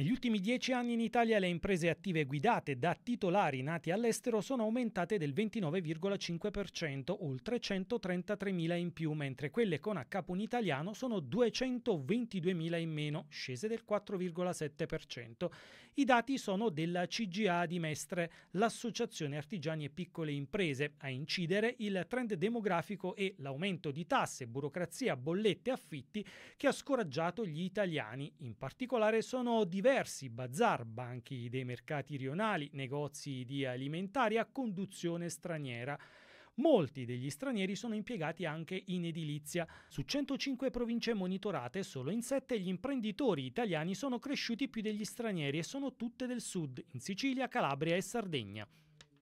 Negli ultimi dieci anni in Italia le imprese attive guidate da titolari nati all'estero sono aumentate del 29,5%, oltre 133.000 in più, mentre quelle con a capo un italiano sono 222.000 in meno, scese del 4,7%. I dati sono della CGA di Mestre, l'associazione artigiani e piccole imprese, a incidere il trend demografico e l'aumento di tasse, burocrazia, bollette, e affitti che ha scoraggiato gli italiani. In particolare sono diverse diversi, bazar, banchi dei mercati rionali, negozi di alimentari a conduzione straniera. Molti degli stranieri sono impiegati anche in edilizia. Su 105 province monitorate, solo in 7 gli imprenditori italiani sono cresciuti più degli stranieri e sono tutte del sud, in Sicilia, Calabria e Sardegna.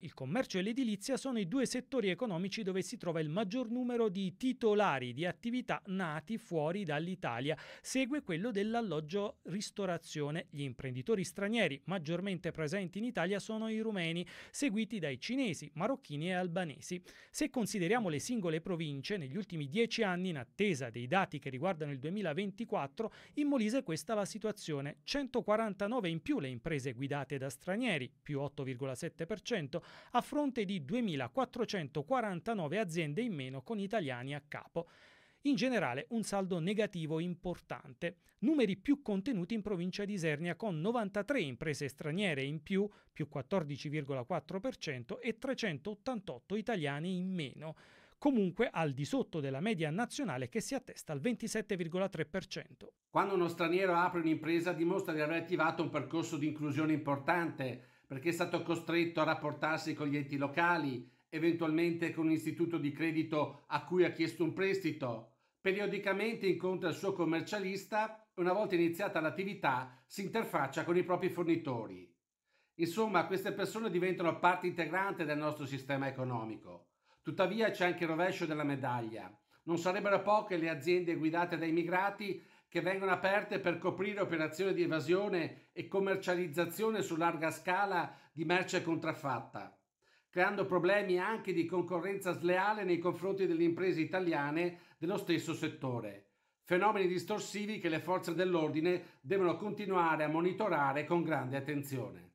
Il commercio e l'edilizia sono i due settori economici dove si trova il maggior numero di titolari di attività nati fuori dall'Italia. Segue quello dell'alloggio-ristorazione. Gli imprenditori stranieri maggiormente presenti in Italia sono i rumeni, seguiti dai cinesi, marocchini e albanesi. Se consideriamo le singole province, negli ultimi dieci anni, in attesa dei dati che riguardano il 2024, in Molise questa è la situazione. 149 in più le imprese guidate da stranieri, più 8,7%, a fronte di 2.449 aziende in meno con italiani a capo. In generale un saldo negativo importante, numeri più contenuti in provincia di Isernia con 93 imprese straniere in più, più 14,4% e 388 italiani in meno, comunque al di sotto della media nazionale che si attesta al 27,3%. Quando uno straniero apre un'impresa dimostra di aver attivato un percorso di inclusione importante perché è stato costretto a rapportarsi con gli enti locali, eventualmente con un istituto di credito a cui ha chiesto un prestito. Periodicamente incontra il suo commercialista e una volta iniziata l'attività si interfaccia con i propri fornitori. Insomma, queste persone diventano parte integrante del nostro sistema economico. Tuttavia c'è anche il rovescio della medaglia. Non sarebbero poche le aziende guidate da immigrati che vengono aperte per coprire operazioni di evasione e commercializzazione su larga scala di merce contraffatta, creando problemi anche di concorrenza sleale nei confronti delle imprese italiane dello stesso settore, fenomeni distorsivi che le forze dell'ordine devono continuare a monitorare con grande attenzione.